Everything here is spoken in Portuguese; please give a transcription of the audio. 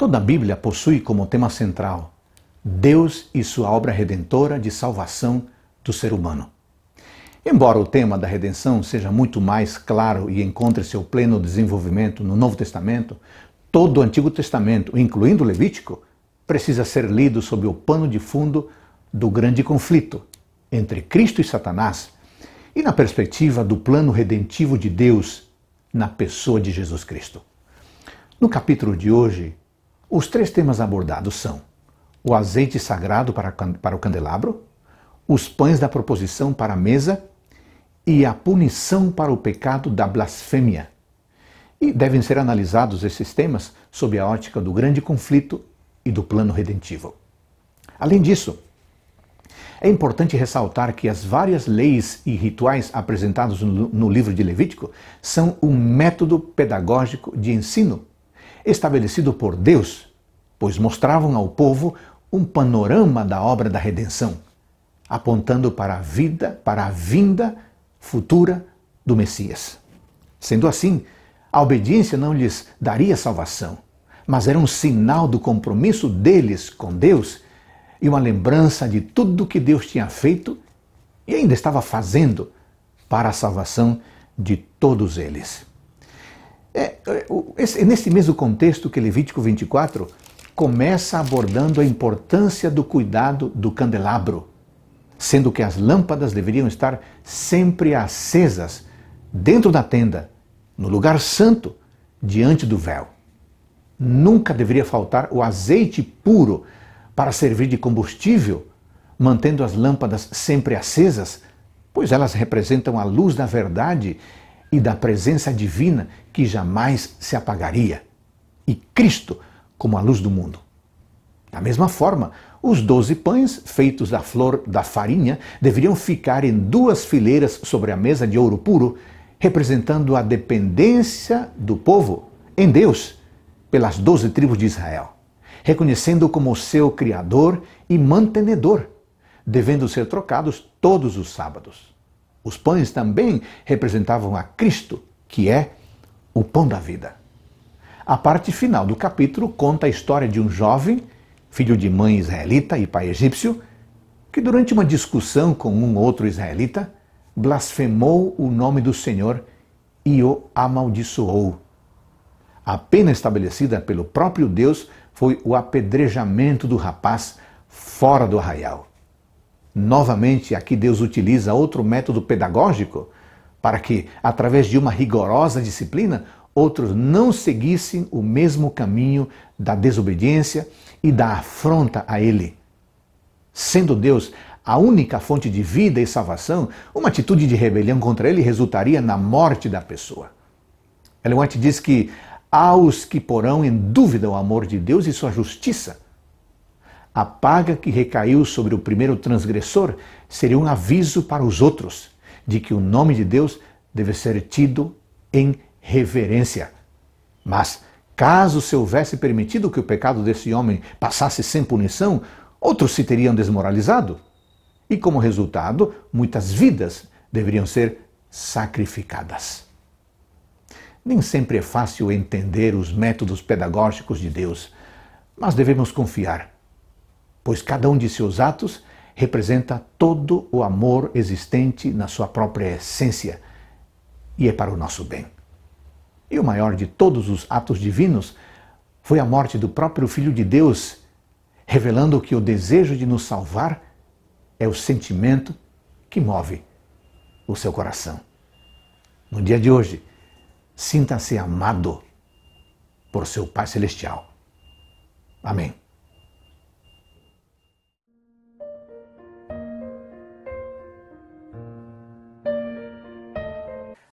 Toda a Bíblia possui como tema central Deus e sua obra redentora de salvação do ser humano. Embora o tema da redenção seja muito mais claro e encontre seu pleno desenvolvimento no Novo Testamento, todo o Antigo Testamento, incluindo o Levítico, precisa ser lido sob o pano de fundo do grande conflito entre Cristo e Satanás e na perspectiva do plano redentivo de Deus na pessoa de Jesus Cristo. No capítulo de hoje, os três temas abordados são o azeite sagrado para, para o candelabro, os pães da proposição para a mesa e a punição para o pecado da blasfêmia. E devem ser analisados esses temas sob a ótica do grande conflito e do plano redentivo. Além disso, é importante ressaltar que as várias leis e rituais apresentados no livro de Levítico são um método pedagógico de ensino estabelecido por Deus pois mostravam ao povo um panorama da obra da redenção, apontando para a vida, para a vinda futura do Messias. Sendo assim, a obediência não lhes daria salvação, mas era um sinal do compromisso deles com Deus e uma lembrança de tudo que Deus tinha feito e ainda estava fazendo para a salvação de todos eles. É, é, é, nesse mesmo contexto que Levítico 24 começa abordando a importância do cuidado do candelabro, sendo que as lâmpadas deveriam estar sempre acesas dentro da tenda, no lugar santo, diante do véu. Nunca deveria faltar o azeite puro para servir de combustível, mantendo as lâmpadas sempre acesas, pois elas representam a luz da verdade e da presença divina que jamais se apagaria. E Cristo como a luz do mundo. Da mesma forma, os doze pães, feitos da flor da farinha, deveriam ficar em duas fileiras sobre a mesa de ouro puro, representando a dependência do povo em Deus pelas doze tribos de Israel, reconhecendo como seu Criador e mantenedor, devendo ser trocados todos os sábados. Os pães também representavam a Cristo, que é o pão da vida. A parte final do capítulo conta a história de um jovem, filho de mãe israelita e pai egípcio, que durante uma discussão com um outro israelita blasfemou o nome do Senhor e o amaldiçoou. A pena estabelecida pelo próprio Deus foi o apedrejamento do rapaz fora do arraial. Novamente, aqui Deus utiliza outro método pedagógico para que, através de uma rigorosa disciplina, outros não seguissem o mesmo caminho da desobediência e da afronta a Ele. Sendo Deus a única fonte de vida e salvação, uma atitude de rebelião contra Ele resultaria na morte da pessoa. Ellen White diz que há os que porão em dúvida o amor de Deus e sua justiça. A paga que recaiu sobre o primeiro transgressor seria um aviso para os outros de que o nome de Deus deve ser tido em reverência. Mas, caso se houvesse permitido que o pecado desse homem passasse sem punição, outros se teriam desmoralizado. E, como resultado, muitas vidas deveriam ser sacrificadas. Nem sempre é fácil entender os métodos pedagógicos de Deus, mas devemos confiar, pois cada um de seus atos representa todo o amor existente na sua própria essência e é para o nosso bem. E o maior de todos os atos divinos foi a morte do próprio Filho de Deus, revelando que o desejo de nos salvar é o sentimento que move o seu coração. No dia de hoje, sinta-se amado por seu Pai Celestial. Amém.